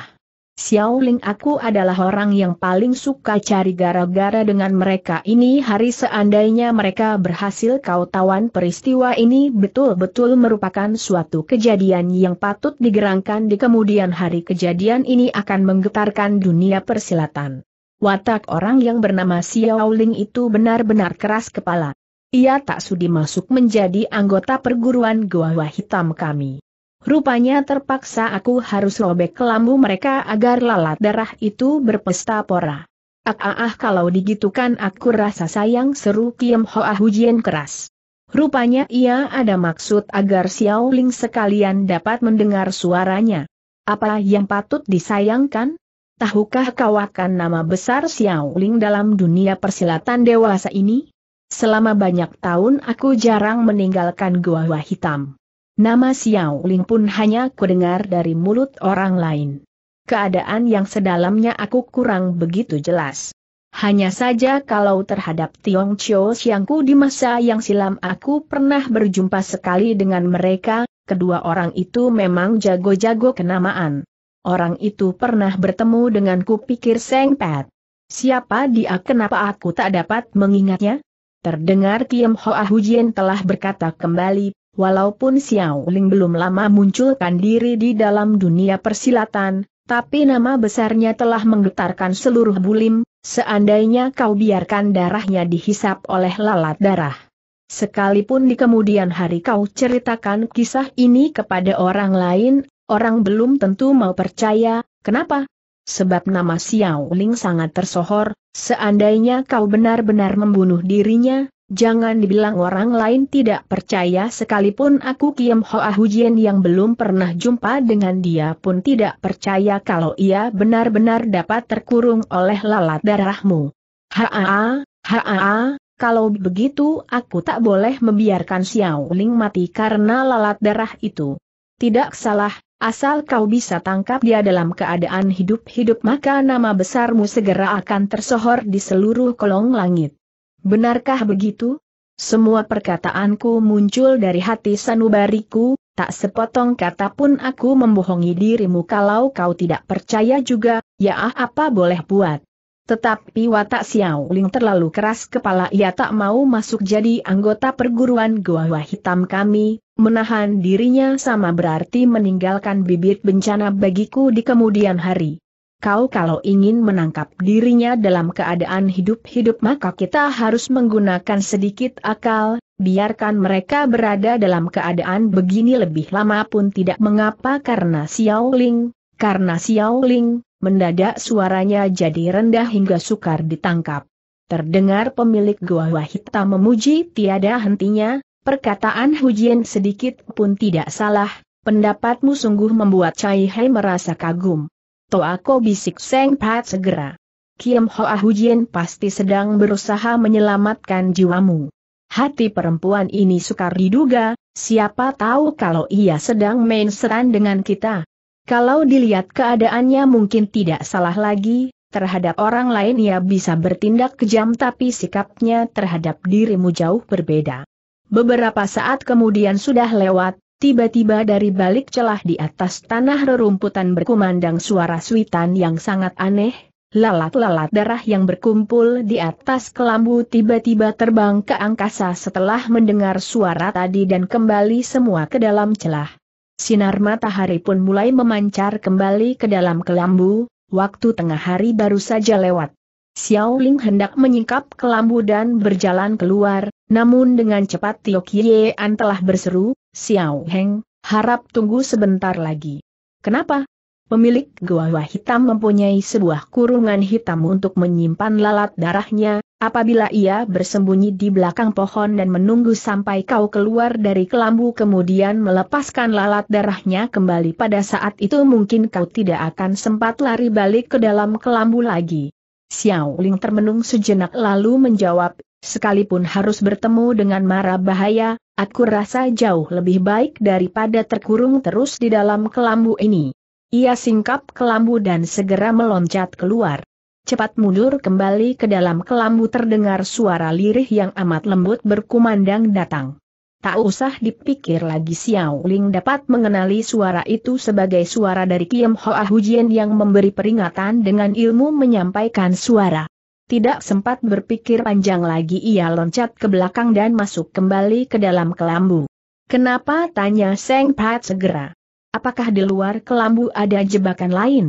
Xiaoling aku adalah orang yang paling suka cari gara-gara dengan mereka ini hari seandainya mereka berhasil kau tawan peristiwa ini betul-betul merupakan suatu kejadian yang patut digerangkan di kemudian hari kejadian ini akan menggetarkan dunia persilatan. Watak orang yang bernama Xiaoling itu benar-benar keras kepala. Ia tak sudi masuk menjadi anggota perguruan gua-gua Hitam kami. Rupanya terpaksa aku harus robek kelambu mereka agar lalat darah itu berpesta pora. Ah ah, ah kalau digitukan aku rasa sayang seru Kiam Hoa hujian keras. Rupanya ia ada maksud agar Xiao Ling sekalian dapat mendengar suaranya. Apa yang patut disayangkan? Tahukah kau akan nama besar Xiao Ling dalam dunia persilatan dewasa ini? Selama banyak tahun aku jarang meninggalkan gua gua hitam. Nama Xiao Ling pun hanya kudengar dari mulut orang lain. Keadaan yang sedalamnya aku kurang begitu jelas. Hanya saja kalau terhadap Tiong Chiu Siangku di masa yang silam aku pernah berjumpa sekali dengan mereka, kedua orang itu memang jago-jago kenamaan. Orang itu pernah bertemu denganku pikir Seng Pat. Siapa dia kenapa aku tak dapat mengingatnya? Terdengar Kiem Hoa Hujian telah berkata kembali, Walaupun Xiao Ling belum lama munculkan diri di dalam dunia persilatan, tapi nama besarnya telah menggetarkan seluruh bulim, seandainya kau biarkan darahnya dihisap oleh lalat darah. Sekalipun di kemudian hari kau ceritakan kisah ini kepada orang lain, orang belum tentu mau percaya, kenapa? Sebab nama Xiao Ling sangat tersohor, seandainya kau benar-benar membunuh dirinya, Jangan dibilang orang lain tidak percaya sekalipun aku Kiam Hoa Hujian yang belum pernah jumpa dengan dia pun tidak percaya kalau ia benar-benar dapat terkurung oleh lalat darahmu. Haa, haa, kalau begitu aku tak boleh membiarkan Xiao Ling mati karena lalat darah itu. Tidak salah, asal kau bisa tangkap dia dalam keadaan hidup-hidup maka nama besarmu segera akan tersohor di seluruh kolong langit. Benarkah begitu? Semua perkataanku muncul dari hati sanubariku, tak sepotong kata pun aku membohongi dirimu kalau kau tidak percaya juga, ya ah apa boleh buat. Tetapi watak Xiao Ling terlalu keras kepala ia tak mau masuk jadi anggota perguruan Goa Hitam kami, menahan dirinya sama berarti meninggalkan bibit bencana bagiku di kemudian hari kau kalau ingin menangkap dirinya dalam keadaan hidup-hidup maka kita harus menggunakan sedikit akal, biarkan mereka berada dalam keadaan begini lebih lama pun tidak mengapa karena Xiao Ling, karena Xiao Ling, mendadak suaranya jadi rendah hingga sukar ditangkap. Terdengar pemilik gua hitam memuji tiada hentinya, perkataan Hujian sedikit pun tidak salah, pendapatmu sungguh membuat Cai Hai merasa kagum aku bisik Seng Pat segera. Kiam Hoa Hujin pasti sedang berusaha menyelamatkan jiwamu. Hati perempuan ini sukar diduga, siapa tahu kalau ia sedang main seran dengan kita. Kalau dilihat keadaannya mungkin tidak salah lagi, terhadap orang lain ia bisa bertindak kejam tapi sikapnya terhadap dirimu jauh berbeda. Beberapa saat kemudian sudah lewat, Tiba-tiba dari balik celah di atas tanah rerumputan berkumandang suara suitan yang sangat aneh, lalat-lalat darah yang berkumpul di atas kelambu tiba-tiba terbang ke angkasa setelah mendengar suara tadi dan kembali semua ke dalam celah. Sinar matahari pun mulai memancar kembali ke dalam kelambu, waktu tengah hari baru saja lewat. Xiao Ling hendak menyingkap kelambu dan berjalan keluar, namun dengan cepat Tio Kiean telah berseru, Xiao Heng, harap tunggu sebentar lagi. Kenapa? Pemilik gua Hitam mempunyai sebuah kurungan hitam untuk menyimpan lalat darahnya, apabila ia bersembunyi di belakang pohon dan menunggu sampai kau keluar dari kelambu kemudian melepaskan lalat darahnya kembali pada saat itu mungkin kau tidak akan sempat lari balik ke dalam kelambu lagi. Xiao Ling termenung sejenak lalu menjawab, sekalipun harus bertemu dengan mara bahaya, Aku rasa jauh lebih baik daripada terkurung terus di dalam kelambu ini. Ia singkap kelambu dan segera meloncat keluar. Cepat mundur kembali ke dalam kelambu terdengar suara lirih yang amat lembut berkumandang datang. Tak usah dipikir lagi Xiao Ling dapat mengenali suara itu sebagai suara dari Kiem Hoa Hujian yang memberi peringatan dengan ilmu menyampaikan suara. Tidak sempat berpikir panjang lagi ia loncat ke belakang dan masuk kembali ke dalam kelambu. Kenapa tanya Seng Pat segera? Apakah di luar kelambu ada jebakan lain?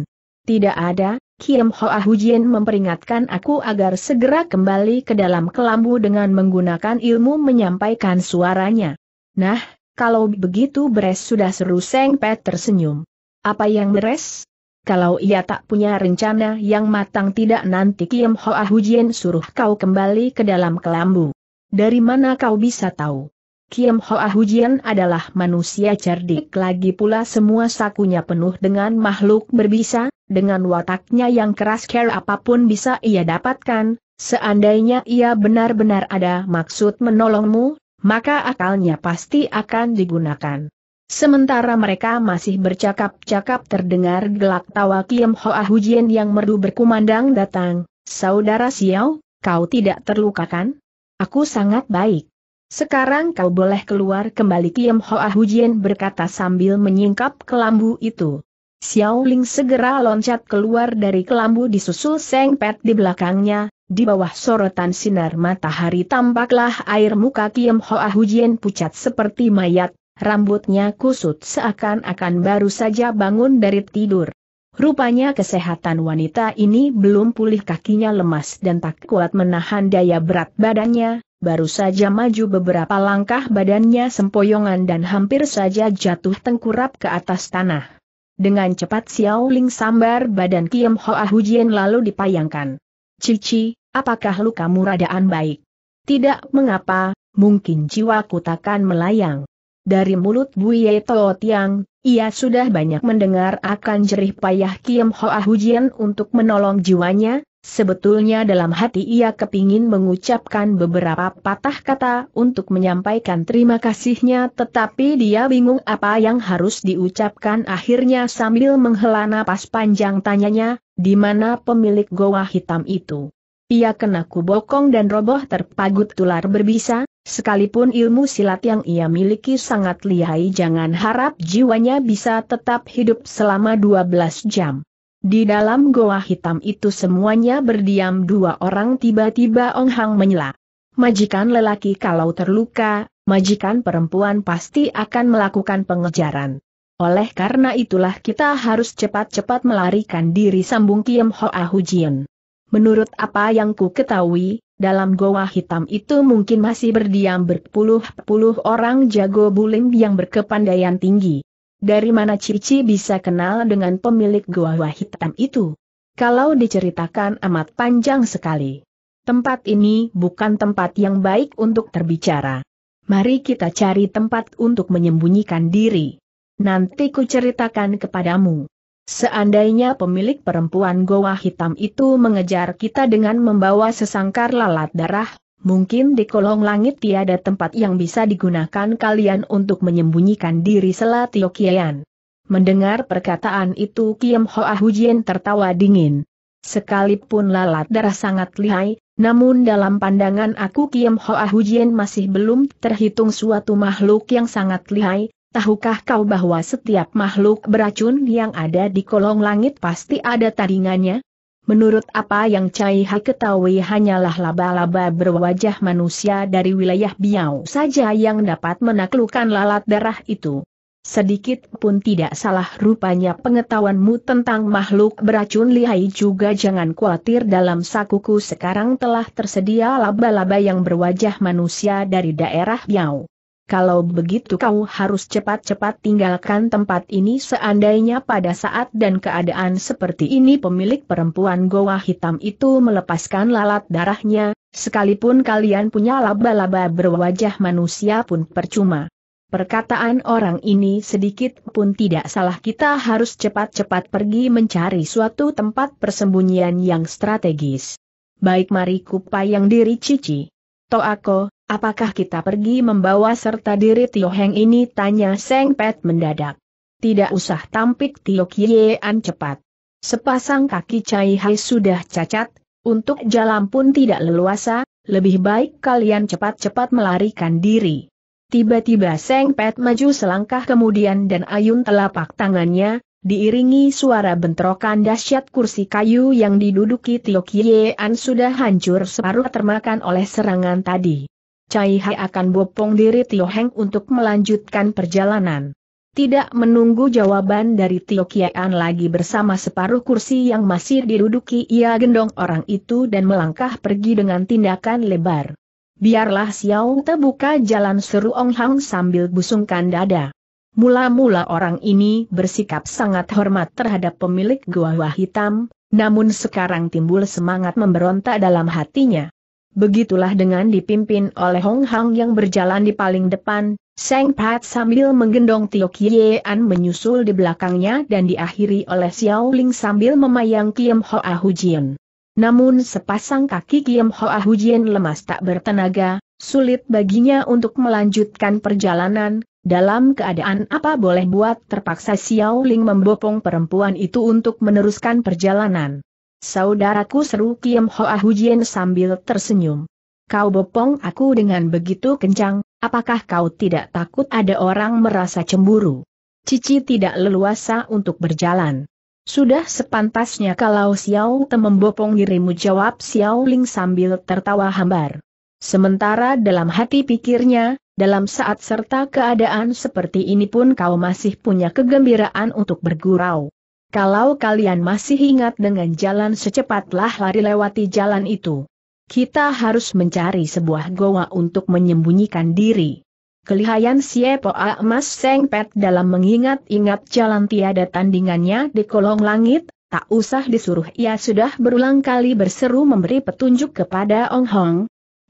Tidak ada, Kim Hoa Hujien memperingatkan aku agar segera kembali ke dalam kelambu dengan menggunakan ilmu menyampaikan suaranya. Nah, kalau begitu beres sudah seru Seng Pat tersenyum. Apa yang beres? Kalau ia tak punya rencana yang matang tidak nanti Kim Hoa Hujien suruh kau kembali ke dalam kelambu. Dari mana kau bisa tahu? Kim Hoa Hujien adalah manusia cerdik lagi pula semua sakunya penuh dengan makhluk berbisa, dengan wataknya yang keras care apapun bisa ia dapatkan, seandainya ia benar-benar ada maksud menolongmu, maka akalnya pasti akan digunakan. Sementara mereka masih bercakap-cakap terdengar gelak tawa Kiam Hoa Hujien yang merdu berkumandang datang, Saudara Xiao, kau tidak terluka kan? Aku sangat baik. Sekarang kau boleh keluar kembali Kiam Hoa Hujien berkata sambil menyingkap kelambu itu. Xiao Ling segera loncat keluar dari kelambu disusul Seng Pet di belakangnya, di bawah sorotan sinar matahari tampaklah air muka Kiem Hoa Hujien pucat seperti mayat, rambutnya kusut seakan-akan baru saja bangun dari tidur. Rupanya kesehatan wanita ini belum pulih kakinya lemas dan tak kuat menahan daya berat badannya, baru saja maju beberapa langkah badannya sempoyongan dan hampir saja jatuh tengkurap ke atas tanah. Dengan cepat Xiao Ling sambar badan Kiem Hoa Hujian lalu dipayangkan. Cici, apakah lukamu radaan baik? Tidak mengapa, mungkin jiwaku takkan melayang. Dari mulut Buye Tao Tiang, ia sudah banyak mendengar akan jerih payah Kim Hoa Hujian untuk menolong jiwanya, sebetulnya dalam hati ia kepingin mengucapkan beberapa patah kata untuk menyampaikan terima kasihnya tetapi dia bingung apa yang harus diucapkan akhirnya sambil menghela napas panjang tanyanya, di mana pemilik goa hitam itu. Ia kena kubokong dan roboh terpagut tular berbisa, Sekalipun ilmu silat yang ia miliki sangat lihai jangan harap jiwanya bisa tetap hidup selama 12 jam. Di dalam goa hitam itu semuanya berdiam dua orang tiba-tiba Ong Hang menyela. Majikan lelaki kalau terluka, majikan perempuan pasti akan melakukan pengejaran. Oleh karena itulah kita harus cepat-cepat melarikan diri sambung Kiem Hoa Hujian. Menurut apa yang ku ketahui, dalam goa hitam itu mungkin masih berdiam berpuluh-puluh orang jago bulim yang berkepandaian tinggi. Dari mana Cici bisa kenal dengan pemilik goa hitam itu? Kalau diceritakan amat panjang sekali. Tempat ini bukan tempat yang baik untuk terbicara. Mari kita cari tempat untuk menyembunyikan diri. Nanti ku ceritakan kepadamu. Seandainya pemilik perempuan goa hitam itu mengejar kita dengan membawa sesangkar lalat darah, mungkin di kolong langit tiada tempat yang bisa digunakan kalian untuk menyembunyikan diri selat Yokian. Mendengar perkataan itu Ho Ah Hujien tertawa dingin. Sekalipun lalat darah sangat lihai, namun dalam pandangan aku Ho Ah Hujien masih belum terhitung suatu makhluk yang sangat lihai, Tahukah kau bahwa setiap makhluk beracun yang ada di kolong langit pasti ada tandingannya? Menurut apa yang Cai Hai ketahui hanyalah laba-laba berwajah manusia dari wilayah Biau saja yang dapat menaklukkan lalat darah itu. Sedikit pun tidak salah rupanya pengetahuanmu tentang makhluk beracun lihai juga jangan khawatir dalam sakuku sekarang telah tersedia laba-laba yang berwajah manusia dari daerah Biau. Kalau begitu kau harus cepat-cepat tinggalkan tempat ini seandainya pada saat dan keadaan seperti ini pemilik perempuan goa hitam itu melepaskan lalat darahnya, sekalipun kalian punya laba-laba berwajah manusia pun percuma. Perkataan orang ini sedikit pun tidak salah kita harus cepat-cepat pergi mencari suatu tempat persembunyian yang strategis. Baik mari kupayang diri Cici. Toako, Apakah kita pergi membawa serta diri Tio Heng ini? Tanya Seng Pet mendadak. Tidak usah tampik Tio Kiean cepat. Sepasang kaki Cai Hai sudah cacat, untuk jalan pun tidak leluasa, lebih baik kalian cepat-cepat melarikan diri. Tiba-tiba Seng Pet maju selangkah kemudian dan ayun telapak tangannya, diiringi suara bentrokan dahsyat kursi kayu yang diduduki Tio Kiean sudah hancur separuh termakan oleh serangan tadi. Cai Hai akan bopong diri Tio Heng untuk melanjutkan perjalanan. Tidak menunggu jawaban dari Tio Kian lagi bersama separuh kursi yang masih diduduki ia gendong orang itu dan melangkah pergi dengan tindakan lebar. Biarlah Xiao terbuka jalan seru Ong Hang sambil busungkan dada. Mula-mula orang ini bersikap sangat hormat terhadap pemilik gua hitam, namun sekarang timbul semangat memberontak dalam hatinya. Begitulah dengan dipimpin oleh Hong Hang yang berjalan di paling depan, Seng Pat sambil menggendong Tio Kiean menyusul di belakangnya dan diakhiri oleh Xiao Ling sambil memayang Kiem Hoa Hujian. Namun sepasang kaki Kiem Hoa Hujian lemas tak bertenaga, sulit baginya untuk melanjutkan perjalanan, dalam keadaan apa boleh buat terpaksa Xiao Ling membopong perempuan itu untuk meneruskan perjalanan. Saudaraku seru Kiam Hoa Hujien sambil tersenyum. Kau bopong aku dengan begitu kencang, apakah kau tidak takut ada orang merasa cemburu? Cici tidak leluasa untuk berjalan. Sudah sepantasnya kalau Xiao Te membopong dirimu jawab Xiao Ling sambil tertawa hambar. Sementara dalam hati pikirnya, dalam saat serta keadaan seperti ini pun kau masih punya kegembiraan untuk bergurau. Kalau kalian masih ingat dengan jalan secepatlah lari lewati jalan itu. Kita harus mencari sebuah goa untuk menyembunyikan diri. Kelihayan Siepoa Emas Sengpet dalam mengingat-ingat jalan tiada tandingannya di kolong langit, tak usah disuruh ia sudah berulang kali berseru memberi petunjuk kepada Ong Hong.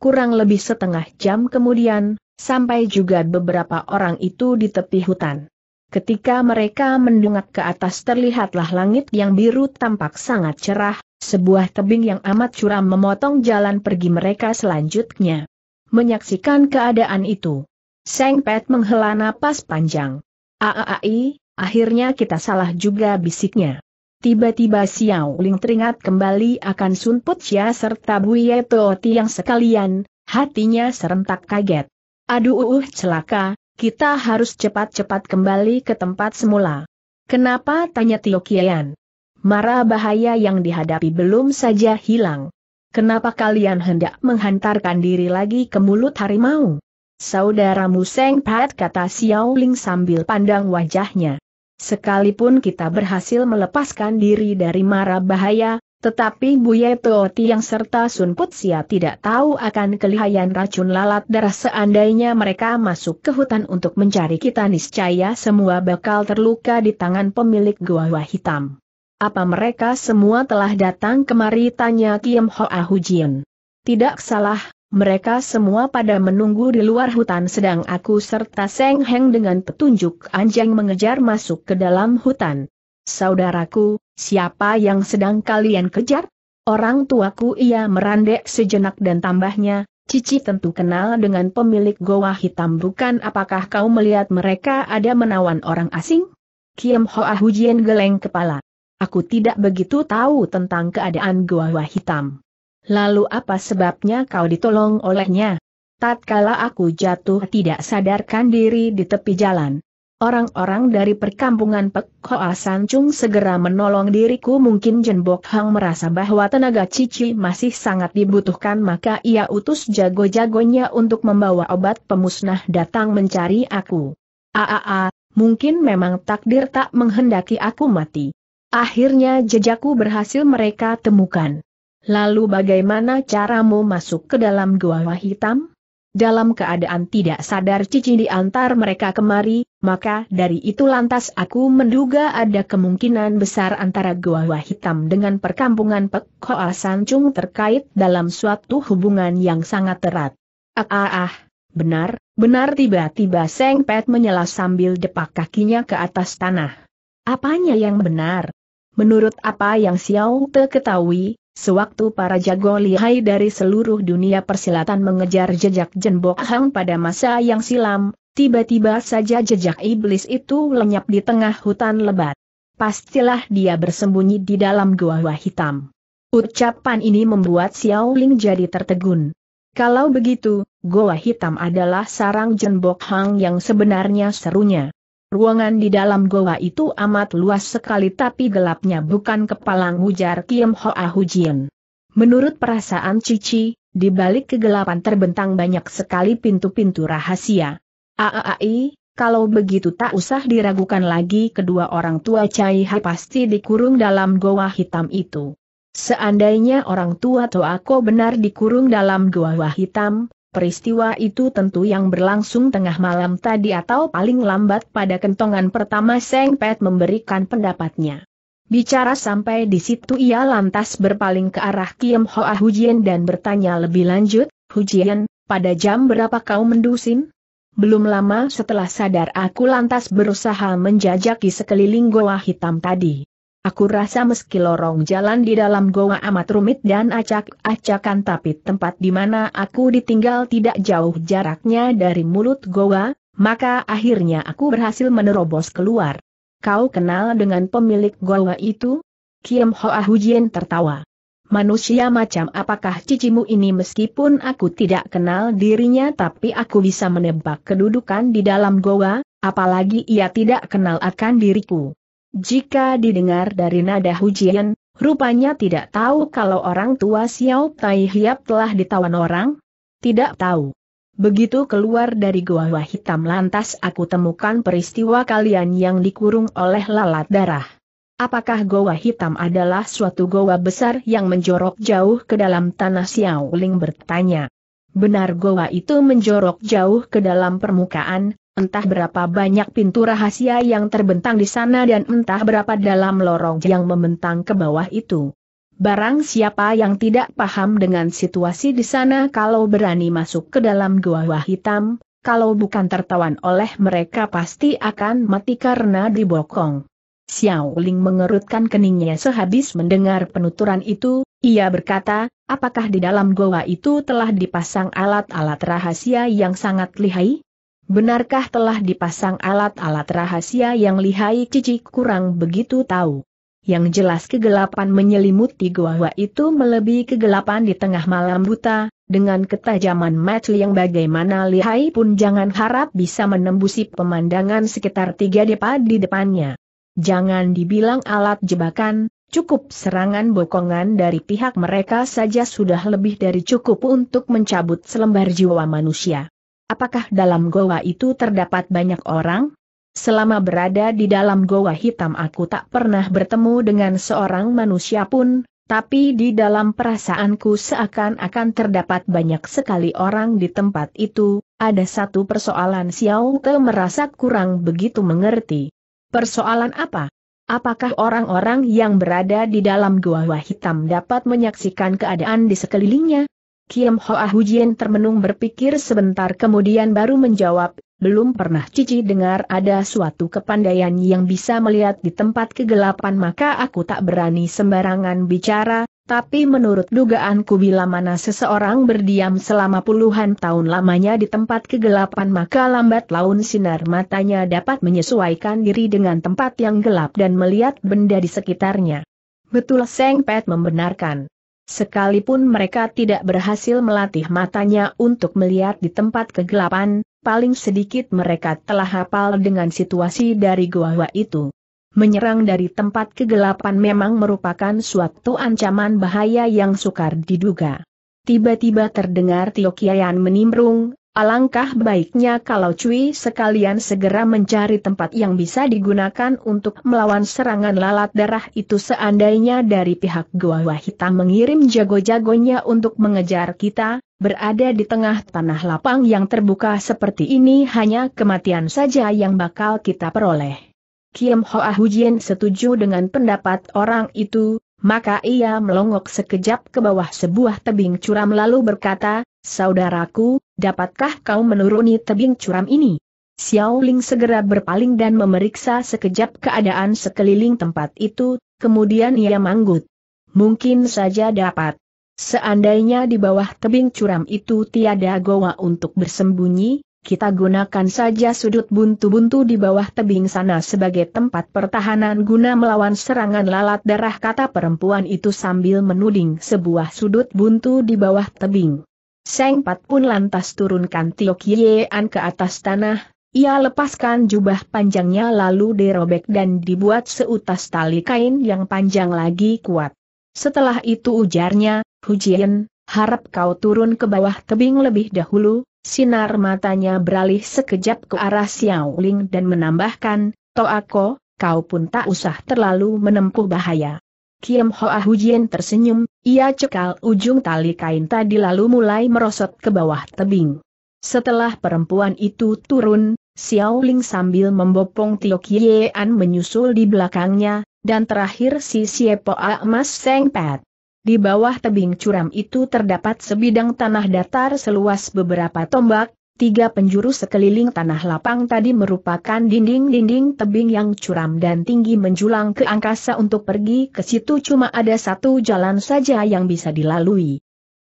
Kurang lebih setengah jam kemudian, sampai juga beberapa orang itu di tepi hutan. Ketika mereka mendungak ke atas terlihatlah langit yang biru tampak sangat cerah, sebuah tebing yang amat curam memotong jalan pergi mereka selanjutnya. Menyaksikan keadaan itu, Seng Pet menghela napas panjang. Aaai, akhirnya kita salah juga bisiknya. Tiba-tiba Xiao Ling teringat kembali akan Sun Put Chia serta Buye Toti yang sekalian, hatinya serentak kaget. Aduh uh celaka, kita harus cepat-cepat kembali ke tempat semula. Kenapa? tanya Tio Kian. Mara bahaya yang dihadapi belum saja hilang. Kenapa kalian hendak menghantarkan diri lagi ke mulut harimau? Saudara Museng Pat kata Xiao Ling sambil pandang wajahnya. Sekalipun kita berhasil melepaskan diri dari mara bahaya, tetapi Buye Tooti yang serta Sun Putsia tidak tahu akan kelihayan racun lalat darah seandainya mereka masuk ke hutan untuk mencari kita niscaya semua bakal terluka di tangan pemilik gua hitam. Apa mereka semua telah datang kemari tanya Kim Hoa Hujian. Tidak salah, mereka semua pada menunggu di luar hutan sedang aku serta Seng Heng dengan petunjuk anjing mengejar masuk ke dalam hutan. Saudaraku, Siapa yang sedang kalian kejar? Orang tuaku ia merandek sejenak dan tambahnya, Cici tentu kenal dengan pemilik goa hitam bukan apakah kau melihat mereka ada menawan orang asing? Kiem Hoa Hujian geleng kepala. Aku tidak begitu tahu tentang keadaan goa hitam. Lalu apa sebabnya kau ditolong olehnya? Tatkala aku jatuh tidak sadarkan diri di tepi jalan, Orang-orang dari perkampungan Pek Hoa Sancung segera menolong diriku mungkin Jenbok Hang merasa bahwa tenaga Cici masih sangat dibutuhkan maka ia utus jago-jagonya untuk membawa obat pemusnah datang mencari aku. Aaa, mungkin memang takdir tak menghendaki aku mati. Akhirnya jejakku berhasil mereka temukan. Lalu bagaimana caramu masuk ke dalam gua hitam? dalam keadaan tidak sadar cici diantar mereka kemari, maka dari itu lantas aku menduga ada kemungkinan besar antara gua-gua Hitam dengan perkampungan Pek Hoa Sancung terkait dalam suatu hubungan yang sangat erat. Ah ah ah, benar, benar tiba-tiba Seng Pet menyela sambil depak kakinya ke atas tanah. Apanya yang benar? Menurut apa yang Xiao Te ketahui, Sewaktu para jago lihai dari seluruh dunia persilatan mengejar jejak Jenbok Hang pada masa yang silam, tiba-tiba saja jejak iblis itu lenyap di tengah hutan lebat. Pastilah dia bersembunyi di dalam gua-gua hitam. Ucapan ini membuat Xiao Ling jadi tertegun. Kalau begitu, gua hitam adalah sarang Jenbok Hang yang sebenarnya serunya. Ruangan di dalam goa itu amat luas sekali tapi gelapnya bukan kepalang ujar Kim Hoa Hujian. Menurut perasaan Cici, di balik kegelapan terbentang banyak sekali pintu-pintu rahasia. Aai, kalau begitu tak usah diragukan lagi kedua orang tua Cai Hai pasti dikurung dalam goa hitam itu. Seandainya orang tua Toako benar dikurung dalam goa hitam, peristiwa itu tentu yang berlangsung tengah malam tadi atau paling lambat pada kentongan pertama Seng Pet memberikan pendapatnya. Bicara sampai di situ ia lantas berpaling ke arah Kiem Hoa Hujian dan bertanya lebih lanjut, Hujian, pada jam berapa kau mendusin? Belum lama setelah sadar aku lantas berusaha menjajaki sekeliling goa hitam tadi. Aku rasa meski lorong jalan di dalam goa amat rumit dan acak-acakan tapi tempat di mana aku ditinggal tidak jauh jaraknya dari mulut goa, maka akhirnya aku berhasil menerobos keluar. Kau kenal dengan pemilik goa itu? Kiem Hoa Hujien tertawa. Manusia macam apakah cicimu ini meskipun aku tidak kenal dirinya tapi aku bisa menebak kedudukan di dalam goa, apalagi ia tidak kenal akan diriku. Jika didengar dari nada hujian, rupanya tidak tahu kalau orang tua Xiao Tai Hiap telah ditawan orang? Tidak tahu. Begitu keluar dari gua hitam lantas aku temukan peristiwa kalian yang dikurung oleh lalat darah. Apakah goa hitam adalah suatu goa besar yang menjorok jauh ke dalam tanah Xiao Ling bertanya. Benar goa itu menjorok jauh ke dalam permukaan, entah berapa banyak pintu rahasia yang terbentang di sana dan entah berapa dalam lorong yang membentang ke bawah itu. Barang siapa yang tidak paham dengan situasi di sana kalau berani masuk ke dalam gua hitam, kalau bukan tertawan oleh mereka pasti akan mati karena dibokong. Xiao Ling mengerutkan keningnya sehabis mendengar penuturan itu, ia berkata, apakah di dalam goa itu telah dipasang alat-alat rahasia yang sangat lihai? Benarkah telah dipasang alat-alat rahasia yang lihai Cici kurang begitu tahu? Yang jelas kegelapan menyelimuti gua itu melebihi kegelapan di tengah malam buta, dengan ketajaman mata yang bagaimana lihai pun jangan harap bisa menembusi pemandangan sekitar tiga depa di depannya. Jangan dibilang alat jebakan, cukup serangan bokongan dari pihak mereka saja sudah lebih dari cukup untuk mencabut selembar jiwa manusia. Apakah dalam goa itu terdapat banyak orang? Selama berada di dalam goa hitam aku tak pernah bertemu dengan seorang manusia pun, tapi di dalam perasaanku seakan-akan terdapat banyak sekali orang di tempat itu, ada satu persoalan Xiao Te merasa kurang begitu mengerti. Persoalan apa? Apakah orang-orang yang berada di dalam goa hitam dapat menyaksikan keadaan di sekelilingnya? Kiem Ho Hoa Hujian termenung berpikir sebentar kemudian baru menjawab, belum pernah Cici dengar ada suatu kepandaian yang bisa melihat di tempat kegelapan maka aku tak berani sembarangan bicara, tapi menurut dugaanku bila mana seseorang berdiam selama puluhan tahun lamanya di tempat kegelapan maka lambat laun sinar matanya dapat menyesuaikan diri dengan tempat yang gelap dan melihat benda di sekitarnya. Betul Seng Pet membenarkan. Sekalipun mereka tidak berhasil melatih matanya untuk melihat di tempat kegelapan, paling sedikit mereka telah hafal dengan situasi dari gua-gua itu. Menyerang dari tempat kegelapan memang merupakan suatu ancaman bahaya yang sukar diduga. Tiba-tiba terdengar Tio Kiayan menimbrung, Alangkah baiknya kalau Cui sekalian segera mencari tempat yang bisa digunakan untuk melawan serangan lalat darah itu seandainya dari pihak gua-gua Hitam mengirim jago-jagonya untuk mengejar kita, berada di tengah tanah lapang yang terbuka seperti ini hanya kematian saja yang bakal kita peroleh. Kim Hoa Hujian setuju dengan pendapat orang itu, maka ia melongok sekejap ke bawah sebuah tebing curam lalu berkata, Saudaraku, dapatkah kau menuruni tebing curam ini? Xiao Ling segera berpaling dan memeriksa sekejap keadaan sekeliling tempat itu, kemudian ia manggut. Mungkin saja dapat. Seandainya di bawah tebing curam itu tiada goa untuk bersembunyi, kita gunakan saja sudut buntu-buntu di bawah tebing sana sebagai tempat pertahanan guna melawan serangan lalat darah kata perempuan itu sambil menuding sebuah sudut buntu di bawah tebing. Seng Pat pun lantas turunkan Tio Kiean ke atas tanah, ia lepaskan jubah panjangnya lalu dirobek dan dibuat seutas tali kain yang panjang lagi kuat. Setelah itu ujarnya, Hujian, harap kau turun ke bawah tebing lebih dahulu, sinar matanya beralih sekejap ke arah Xiao Ling dan menambahkan, Toako, kau pun tak usah terlalu menempuh bahaya. Kim Hoa Hujin tersenyum, ia cekal ujung tali kain tadi lalu mulai merosot ke bawah tebing. Setelah perempuan itu turun, Xiao Ling sambil membopong Tio An menyusul di belakangnya, dan terakhir si Siepoa Mas Seng Pet. Di bawah tebing curam itu terdapat sebidang tanah datar seluas beberapa tombak, Tiga penjuru sekeliling tanah lapang tadi merupakan dinding-dinding tebing yang curam dan tinggi menjulang ke angkasa untuk pergi ke situ cuma ada satu jalan saja yang bisa dilalui.